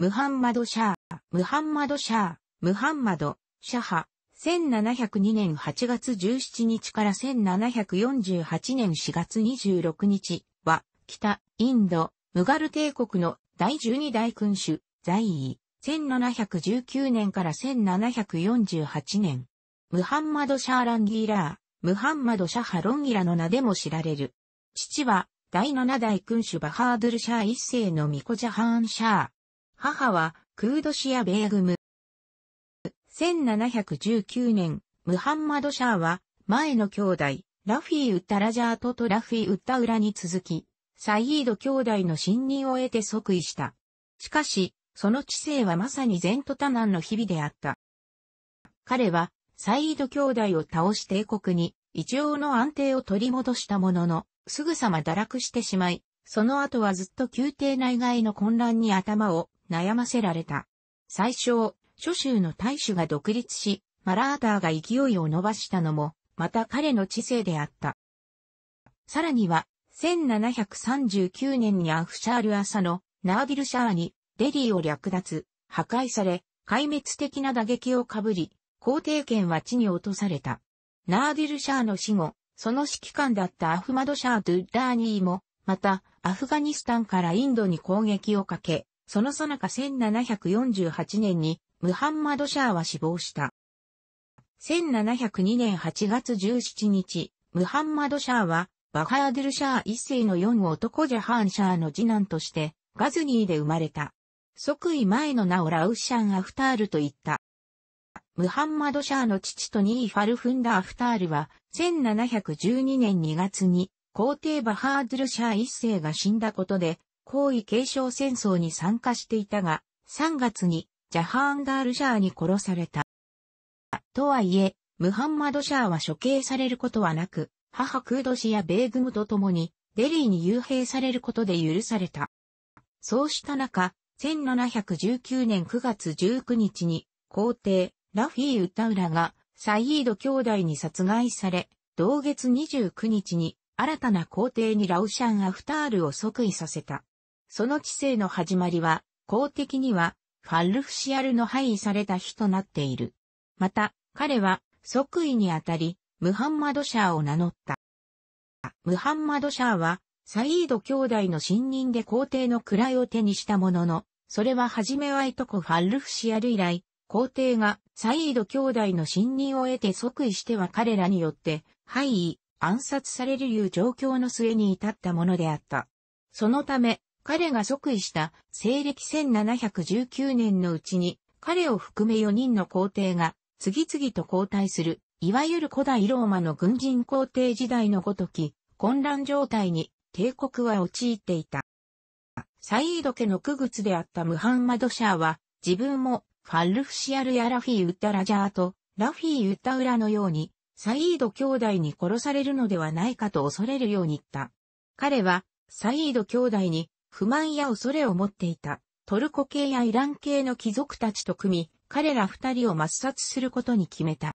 ムハンマド・シャー、ムハンマド・シャー、ムハンマド・シャハ、1702年8月17日から1748年4月26日は、北、インド、ムガル帝国の第12代君主、在位、1719年から1748年。ムハンマド・シャーランギーラー、ムハンマド・シャハロンギラの名でも知られる。父は、第7代君主バハードル・シャー一世のミコジャハーン・シャー、母はクードシア・ベーグム。1719年、ムハンマド・シャーは、前の兄弟、ラフィー・ウッタ・ラジャートとラフィー・ウッタ・ウラに続き、サイード兄弟の信任を得て即位した。しかし、その知性はまさに前途多難の日々であった。彼は、サイード兄弟を倒し帝国に、一応の安定を取り戻したものの、すぐさま堕落してしまい、その後はずっと宮廷内外の混乱に頭を悩ませられた。最初、諸州の大衆が独立し、マラーターが勢いを伸ばしたのも、また彼の知性であった。さらには、1739年にアフシャール朝のナービルシャーにデリーを略奪、破壊され、壊滅的な打撃をかぶり、皇帝権は地に落とされた。ナービルシャーの死後、その指揮官だったアフマドシャー・ドゥッーニーも、また、アフガニスタンからインドに攻撃をかけ、その最中1748年にムハンマド・シャーは死亡した。1702年8月17日、ムハンマド・シャーは、バハードル・シャー一世の4男ジャハーン・シャーの次男として、ガズニーで生まれた。即位前の名をラウシャン・アフタールと言った。ムハンマド・シャーの父とニー・ファルフンダ・アフタールは、1712年2月に、皇帝バハードル・シャー一世が死んだことで、皇位継承戦争に参加していたが、3月にジャハーンダールシャーに殺された。とはいえ、ムハンマドシャーは処刑されることはなく、母クード氏や米軍と共に、デリーに幽閉されることで許された。そうした中、1719年9月19日に、皇帝、ラフィー・ウタウラが、サイード兄弟に殺害され、同月29日に、新たな皇帝にラウシャン・アフタールを即位させた。その知性の始まりは、公的には、ファルフシアルの配位された日となっている。また、彼は、即位にあたり、ムハンマドシャーを名乗った。ムハンマドシャーは、サイード兄弟の信任で皇帝の位を手にしたものの、それははじめはいとこファルフシアル以来、皇帝がサイード兄弟の信任を得て即位しては彼らによって、廃位、暗殺されるいう状況の末に至ったものであった。そのため、彼が即位した西暦1719年のうちに、彼を含め4人の皇帝が次々と交代する、いわゆる古代ローマの軍人皇帝時代のごとき、混乱状態に帝国は陥っていた。サイード家の区靴であったムハンマド・シャーは、自分もファルフシアルやラフィー・ウッタ・ラジャーと、ラフィー・ウッタ・ウラのように、サイード兄弟に殺されるのではないかと恐れるように言った。彼は、サイード兄弟に不満や恐れを持っていた、トルコ系やイラン系の貴族たちと組み、彼ら二人を抹殺することに決めた。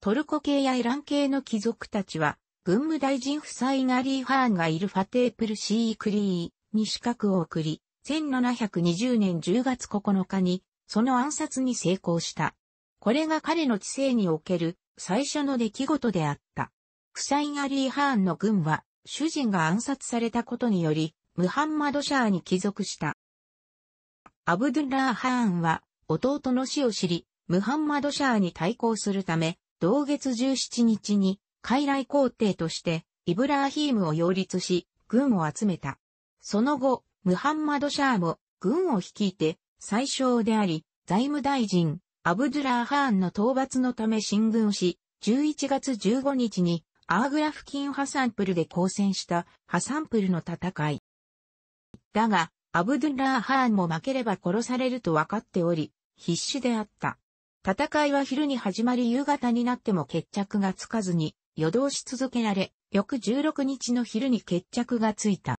トルコ系やイラン系の貴族たちは、軍務大臣夫妻ガリー・ハーンがいるファテープル・シー・クリーに資格を送り、1720年10月9日に、その暗殺に成功した。これが彼の知性における最初の出来事であった。フサイナ・リー・ハーンの軍は、主人が暗殺されたことにより、ムハンマド・シャーに帰属した。アブドゥッラー・ハーンは、弟の死を知り、ムハンマド・シャーに対抗するため、同月17日に、傀儡皇帝として、イブラーヒームを擁立し、軍を集めた。その後、ムハンマド・シャーも、軍を率いて、最小であり、財務大臣、アブドゥラー・ハーンの討伐のため進軍し、11月15日に、アーグラフキン・ハサンプルで交戦した、ハサンプルの戦い。だが、アブドゥンラー・ハーンも負ければ殺されると分かっており、必死であった。戦いは昼に始まり夕方になっても決着がつかずに、夜通し続けられ、翌16日の昼に決着がついた。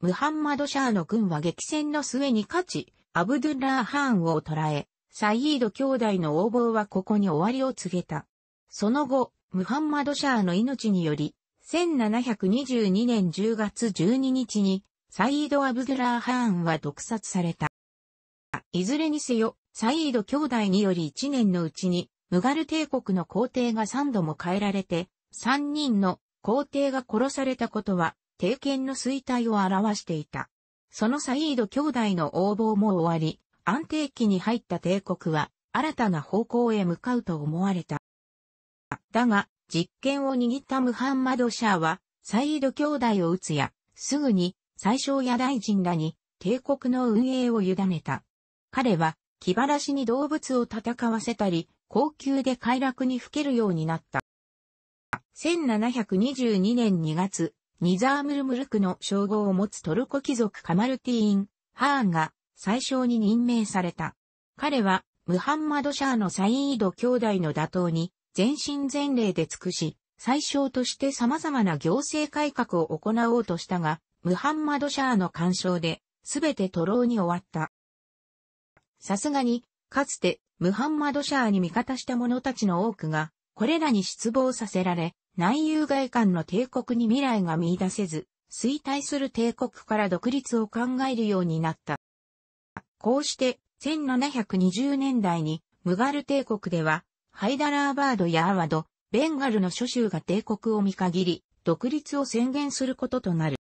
ムハンマド・シャーの軍は激戦の末に勝ち、アブドゥンラー・ハーンを捕らえ、サイード兄弟の横暴はここに終わりを告げた。その後、ムハンマド・シャーの命により、1722年10月12日にサイード・アブドゥラー・ハーンは毒殺された。いずれにせよ、サイード兄弟により1年のうちに、ムガル帝国の皇帝が3度も変えられて、3人の皇帝が殺されたことは、帝権の衰退を表していた。そのサイード兄弟の横暴も終わり、安定期に入った帝国は、新たな方向へ向かうと思われた。だが、実権を握ったムハンマド・シャーは、サイード兄弟を撃つや、すぐに最小や大臣らに帝国の運営を委ねた。彼は気晴らしに動物を戦わせたり、高級で快楽にふけるようになった。1722年2月、ニザームルムルクの称号を持つトルコ貴族カマルティーン、ハーンが最小に任命された。彼はムハンマド・シャーのサイード兄弟の打倒に全身全霊で尽くし、最小として様々な行政改革を行おうとしたが、ムハンマド・シャーの干渉で、すべて徒労に終わった。さすがに、かつて、ムハンマド・シャーに味方した者たちの多くが、これらに失望させられ、内遊外観の帝国に未来が見出せず、衰退する帝国から独立を考えるようになった。こうして、1720年代に、ムガル帝国では、ハイダラーバードやアワド、ベンガルの諸州が帝国を見限り、独立を宣言することとなる。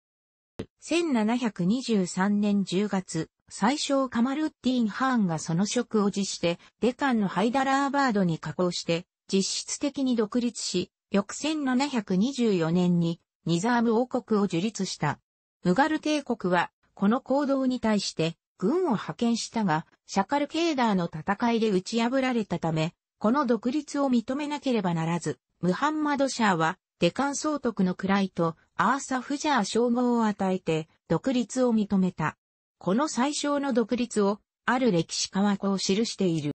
1723年10月、最小カマルッティン・ハーンがその職を辞して、デカンのハイダラーバードに加工して、実質的に独立し、翌1724年にニザーム王国を樹立した。ムガル帝国は、この行動に対して軍を派遣したが、シャカルケーダーの戦いで打ち破られたため、この独立を認めなければならず、ムハンマドシャーは、デカン総督の位とアーサ・フジャー称号を与えて独立を認めた。この最小の独立を、ある歴史家はこう記している。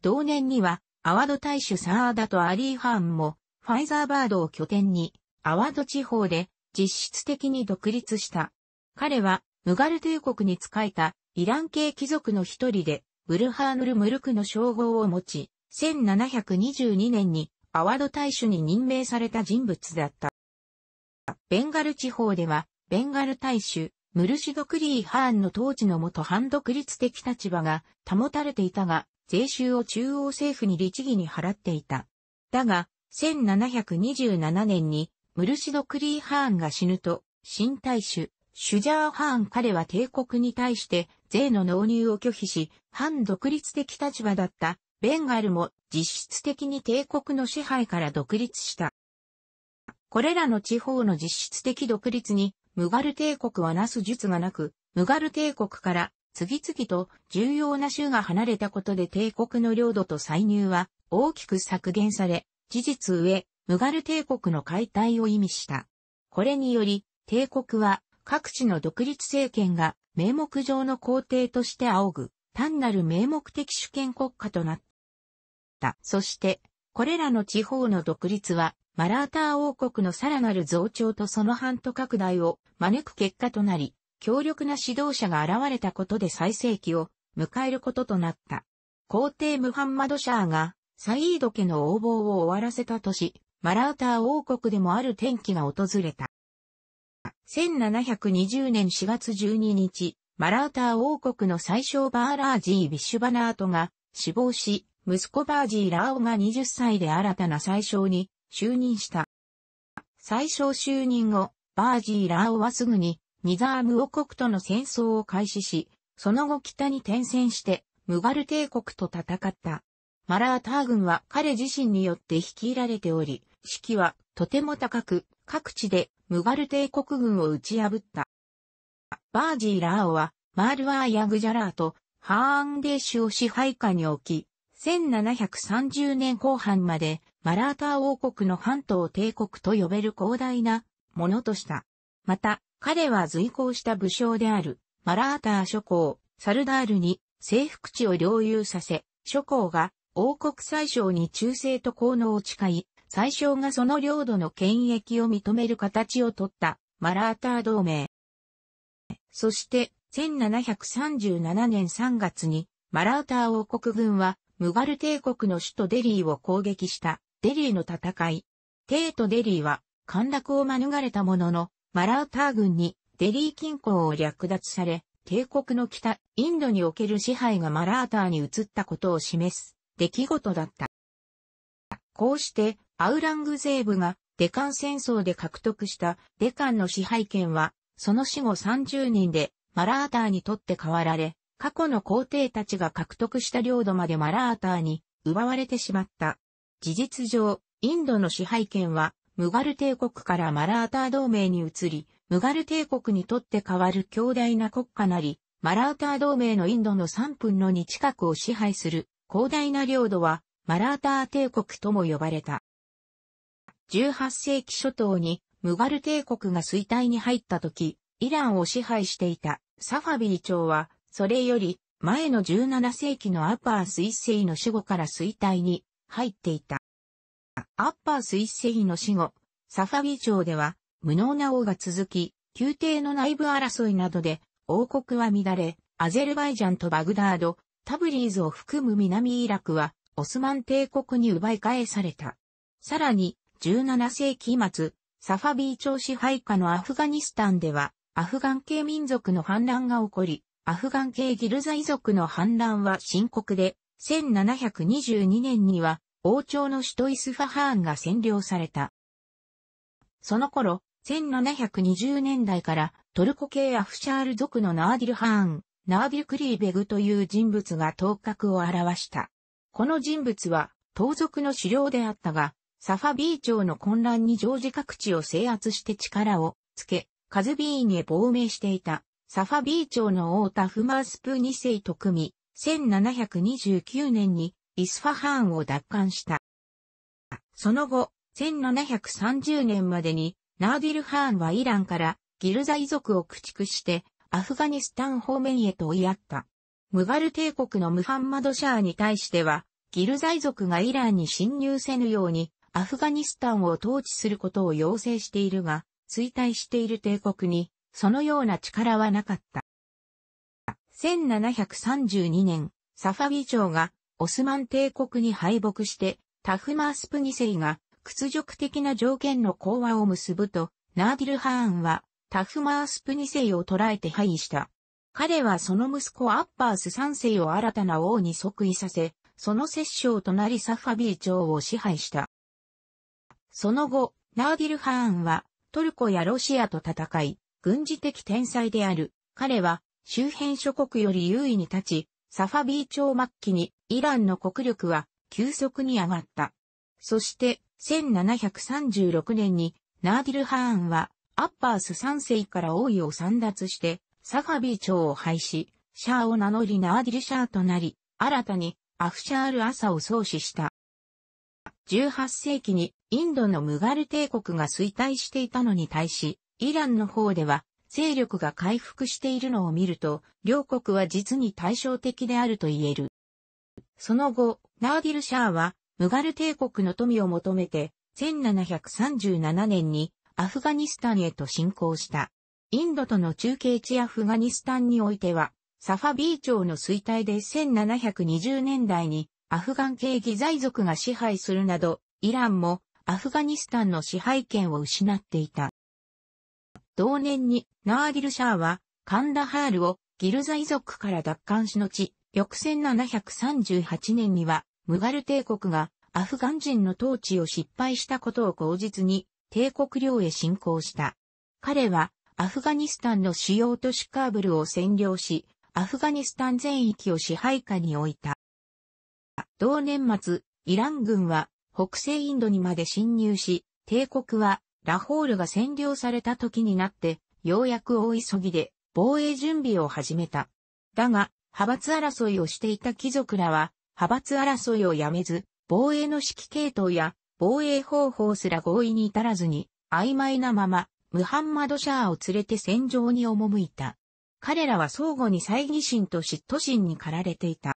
同年には、アワド大使サーダとアリー・ハーンも、ファイザーバードを拠点に、アワード地方で実質的に独立した。彼は、ムガル帝国に仕えたイラン系貴族の一人で、ブルハーヌル・ムルクの称号を持ち、1722年にアワード大使に任命された人物だった。ベンガル地方では、ベンガル大衆、ムルシド・クリー・ハーンの統治のもと反独立的立場が保たれていたが、税収を中央政府に律儀に払っていた。だが、1727年に、ムルシド・クリー・ハーンが死ぬと、新大衆、シュジャー・ハーン彼は帝国に対して税の納入を拒否し、反独立的立場だったベンガルも実質的に帝国の支配から独立した。これらの地方の実質的独立に、ムガル帝国はなす術がなく、ムガル帝国から次々と重要な州が離れたことで帝国の領土と歳入は大きく削減され、事実上、ムガル帝国の解体を意味した。これにより、帝国は各地の独立政権が名目上の皇帝として仰ぐ、単なる名目的主権国家となった。そして、これらの地方の独立は、マラーター王国のさらなる増長とその半途拡大を招く結果となり、強力な指導者が現れたことで最盛期を迎えることとなった。皇帝ムハンマドシャーがサイード家の横暴を終わらせた年、マラーター王国でもある転機が訪れた。1720年4月12日、マラーター王国の最小バーラージー・ビッシュバナートが死亡し、息子バージー・ラオが20歳で新たな最小に就任した。最小就任後、バージー・ラーオはすぐにニザーム王国との戦争を開始し、その後北に転戦してムガル帝国と戦った。マラーター軍は彼自身によって率いられており、士気はとても高く、各地でムガル帝国軍を打ち破った。バージー・ラーオはマールワーヤグジャラーとハーンデーシュを支配下に置き、1730年後半までマラーター王国の半島帝国と呼べる広大なものとした。また、彼は随行した武将であるマラーター諸侯、サルダールに征服地を領有させ、諸侯が王国最小に忠誠と効能を誓い、最小がその領土の権益を認める形をとったマラーター同盟。そして、1737年3月にマラーター王国軍はムガル帝国の首都デリーを攻撃したデリーの戦い。帝都デリーは陥落を免れたものの、マラウター軍にデリー近郊を略奪され、帝国の北、インドにおける支配がマラーターに移ったことを示す出来事だった。こうして、アウラングゼーブがデカン戦争で獲得したデカンの支配権は、その死後30人でマラーターにとって代わられ、過去の皇帝たちが獲得した領土までマラーターに奪われてしまった。事実上、インドの支配権はムガル帝国からマラーター同盟に移り、ムガル帝国にとって代わる強大な国家なり、マラーター同盟のインドの3分の2近くを支配する広大な領土はマラーター帝国とも呼ばれた。18世紀初頭にムガル帝国が衰退に入った時、イランを支配していたサファビー朝はそれより、前の17世紀のアッパース一世の死後から衰退に入っていた。アッパース一世の死後、サファビ朝では無能な王が続き、宮廷の内部争いなどで王国は乱れ、アゼルバイジャンとバグダード、タブリーズを含む南イラクはオスマン帝国に奪い返された。さらに、17世紀末、サファビー朝支配下のアフガニスタンでは、アフガン系民族の反乱が起こり、アフガン系ギルザ遺族の反乱は深刻で、1722年には王朝の首都イスファハーンが占領された。その頃、1720年代からトルコ系アフシャール族のナーディル・ハーン、ナーディル・クリーベグという人物が頭角を現した。この人物は、盗賊の狩猟であったが、サファビー朝の混乱に常時各地を制圧して力をつけ、カズビーンへ亡命していた。サファビー町の王タフマースプ2世と組み、1729年にイスファハーンを奪還した。その後、1730年までにナーディル・ハーンはイランからギルザ遺族を駆逐してアフガニスタン方面へと追いやった。ムガル帝国のムハンマド・シャーに対しては、ギルザ遺族がイランに侵入せぬようにアフガニスタンを統治することを要請しているが、衰退している帝国にそのような力はなかった。1732年、サファギ朝がオスマン帝国に敗北して、タフマースプニセイが屈辱的な条件の講和を結ぶと、ナーディル・ハーンはタフマースプニセイを捕らえて敗した。彼はその息子アッパース3世を新たな王に即位させ、その摂政となりサファビー朝を支配した。その後、ナーディル・ハーンはトルコやロシアと戦い、軍事的天才である。彼は周辺諸国より優位に立ち、サファビー朝末期にイランの国力は急速に上がった。そして1736年にナーディル・ハーンはアッパース3世から王位を散奪してサファビー朝を廃止、シャーを名乗りナーディル・シャーとなり、新たにアフシャール・アサを創始した。18世紀にインドのムガル帝国が衰退していたのに対し、イランの方では、勢力が回復しているのを見ると、両国は実に対照的であると言える。その後、ナーディル・シャーは、ムガル帝国の富を求めて、1737年にアフガニスタンへと侵攻した。インドとの中継地アフガニスタンにおいては、サファビー朝の衰退で1720年代にアフガン系義財族が支配するなど、イランもアフガニスタンの支配権を失っていた。同年にナーディルシャーはカンダハールをギルザ遺族から奪還しのち、翌1738年にはムガル帝国がアフガン人の統治を失敗したことを口実に帝国領へ侵攻した。彼はアフガニスタンの主要都市カーブルを占領し、アフガニスタン全域を支配下に置いた。同年末、イラン軍は北西インドにまで侵入し、帝国はラホールが占領された時になって、ようやく大急ぎで防衛準備を始めた。だが、派閥争いをしていた貴族らは、派閥争いをやめず、防衛の指揮系統や防衛方法すら合意に至らずに、曖昧なまま、ムハンマド・シャアを連れて戦場に赴いた。彼らは相互に猜疑心と嫉妬心に駆られていた。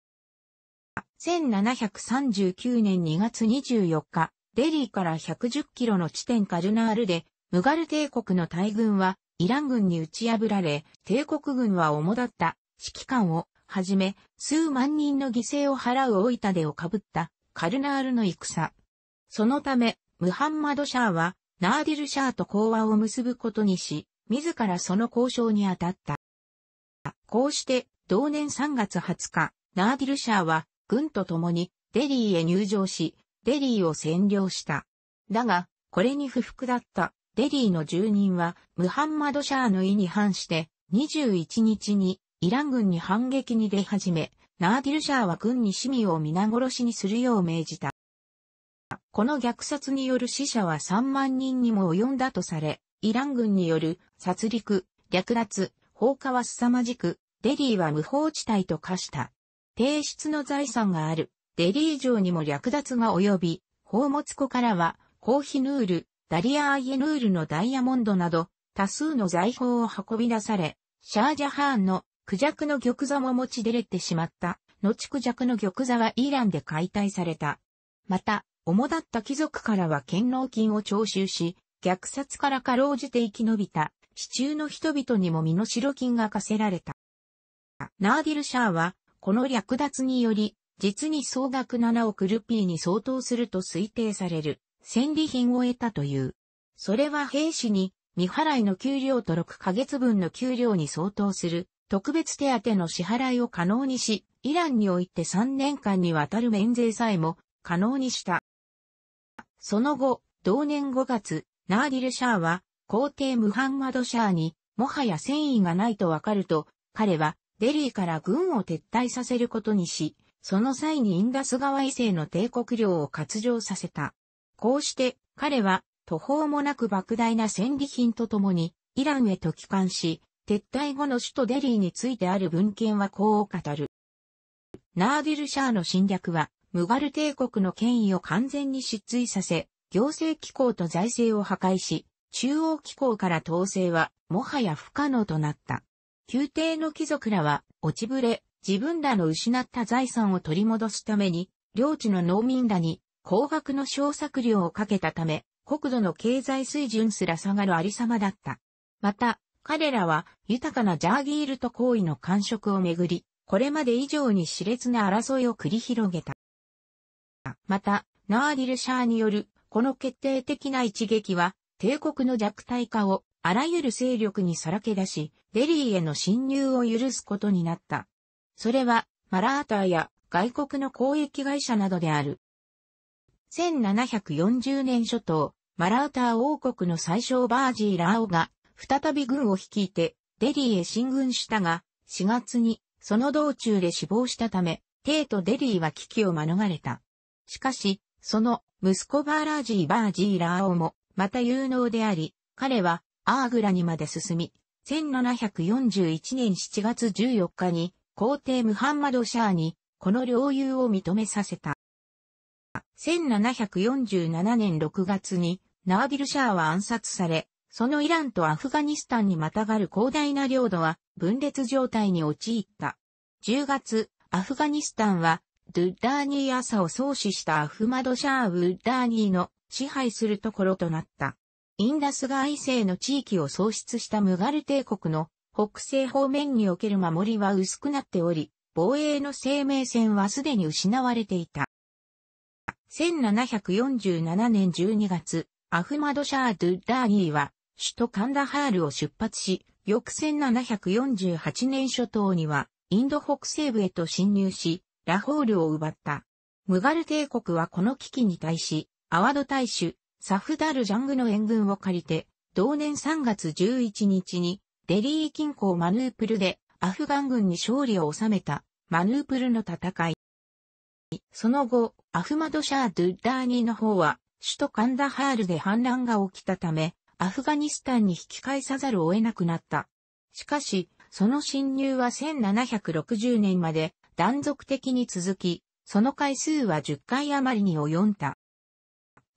1739年2月24日、デリーから110キロの地点カルナールで、ムガル帝国の大軍はイラン軍に打ち破られ、帝国軍は主だった指揮官をはじめ、数万人の犠牲を払う大分でをかぶったカルナールの戦。そのため、ムハンマド・シャーは、ナーディル・シャーと講和を結ぶことにし、自らその交渉に当たった。こうして、同年3月20日、ナーディル・シャーは、軍と共にデリーへ入場し、デリーを占領した。だが、これに不服だったデリーの住人はムハンマド・シャーの意に反して21日にイラン軍に反撃に出始め、ナーディル・シャーは軍に市民を皆殺しにするよう命じた。この虐殺による死者は3万人にも及んだとされ、イラン軍による殺戮、略奪、放火は凄まじく、デリーは無法地帯と化した。提出の財産があるデリー城にも略奪が及び、宝物庫からは、コーヒヌール、ダリア・アイエヌールのダイヤモンドなど、多数の財宝を運び出され、シャージャハーンのクジャクの玉座も持ち出れてしまった。後クジャクの玉座はイランで解体された。また、主だった貴族からは権納金を徴収し、虐殺からかろうじて生き延びた、市中の人々にも身の代金が課せられた。ナーディル・シャーは、この略奪により、実に総額7億ルピーに相当すると推定される、戦利品を得たという。それは兵士に、未払いの給料と6ヶ月分の給料に相当する、特別手当の支払いを可能にし、イランにおいて3年間にわたる免税さえも可能にした。その後、同年5月、ナーディル・シャーは、皇帝ムハンマド・シャーに、もはや戦意がないとわかると、彼は、デリーから軍を撤退させることにし、その際にインダス川異西の帝国領を割譲させた。こうして彼は途方もなく莫大な戦利品とともにイランへと帰還し、撤退後の首都デリーについてある文献はこう語る。ナーディルシャーの侵略は、ムガル帝国の権威を完全に失墜させ、行政機構と財政を破壊し、中央機構から統制は、もはや不可能となった。宮廷の貴族らは、落ちぶれ、自分らの失った財産を取り戻すために、領地の農民らに高額の小作料をかけたため、国土の経済水準すら下がるありさまだった。また、彼らは豊かなジャーギールと行為の感触をめぐり、これまで以上に熾烈な争いを繰り広げた。また、ナーディル・シャーによる、この決定的な一撃は、帝国の弱体化をあらゆる勢力にさらけ出し、デリーへの侵入を許すことになった。それは、マラーターや外国の交易会社などである。1740年初頭、マラーター王国の最小バージー・ラーオが、再び軍を率いて、デリーへ進軍したが、4月に、その道中で死亡したため、帝都とデリーは危機を免れた。しかし、その、息子バーラージー・バージー・ラーオも、また有能であり、彼は、アーグラにまで進み、1741年7月14日に、皇帝ムハンマド・シャーに、この領有を認めさせた。1747年6月に、ナーディル・シャーは暗殺され、そのイランとアフガニスタンにまたがる広大な領土は分裂状態に陥った。10月、アフガニスタンは、ドゥッダーニー朝を創始したアフマド・シャー・ウッダーニーの支配するところとなった。インダス川以西の地域を創出したムガル帝国の北西方面における守りは薄くなっており、防衛の生命線はすでに失われていた。1747年12月、アフマドシャー・ドゥ・ダーニーは、首都カンダハールを出発し、翌1748年初頭には、インド北西部へと侵入し、ラホールを奪った。ムガル帝国はこの危機に対し、アワド大使サフダルジャングの援軍を借りて、同年3月11日にデリー近郊マヌープルでアフガン軍に勝利を収めたマヌープルの戦い。その後、アフマドシャー・ドゥッダーニーの方は首都カンダハールで反乱が起きたため、アフガニスタンに引き返さざるを得なくなった。しかし、その侵入は1760年まで断続的に続き、その回数は10回余りに及んだ。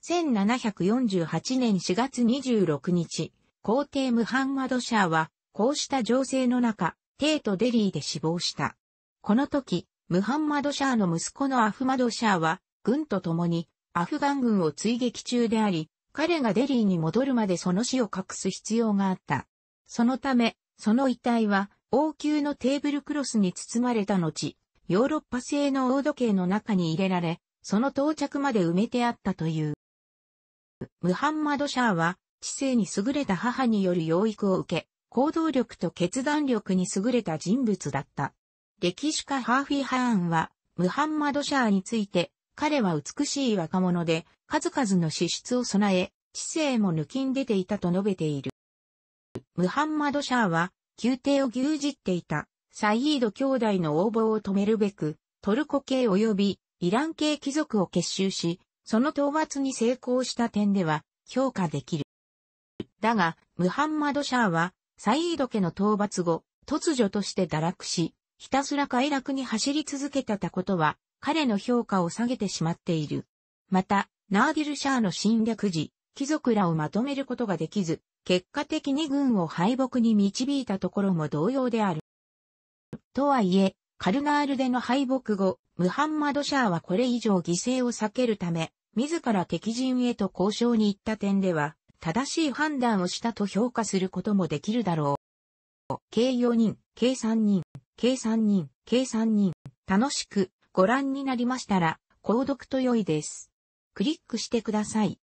1748年4月26日、皇帝ムハンマドシャーはこうした情勢の中、帝都デリーで死亡した。この時、ムハンマド・シャーの息子のアフマド・シャーは、軍と共にアフガン軍を追撃中であり、彼がデリーに戻るまでその死を隠す必要があった。そのため、その遺体は王宮のテーブルクロスに包まれた後、ヨーロッパ製の大時計の中に入れられ、その到着まで埋めてあったという。ムハンマド・シャーは、知性に優れた母による養育を受け、行動力と決断力に優れた人物だった。歴史家ハーフィー・ハーンは、ムハンマド・シャーについて、彼は美しい若者で、数々の資質を備え、知性も抜きん出ていたと述べている。ムハンマド・シャーは、宮廷を牛耳っていた、サイード兄弟の横暴を止めるべく、トルコ系及びイラン系貴族を結集し、その討伐に成功した点では評価できる。だが、ムハンマド・シャーはサイード家の討伐後、突如として堕落し、ひたすら快楽に走り続けてたことは、彼の評価を下げてしまっている。また、ナーディルシャーの侵略時、貴族らをまとめることができず、結果的に軍を敗北に導いたところも同様である。とはいえ、カルナールでの敗北後、ムハンマド・シャーはこれ以上犠牲を避けるため、自ら敵陣へと交渉に行った点では、正しい判断をしたと評価することもできるだろう。計4人、計3人、計3人、計3人、楽しくご覧になりましたら、購読と良いです。クリックしてください。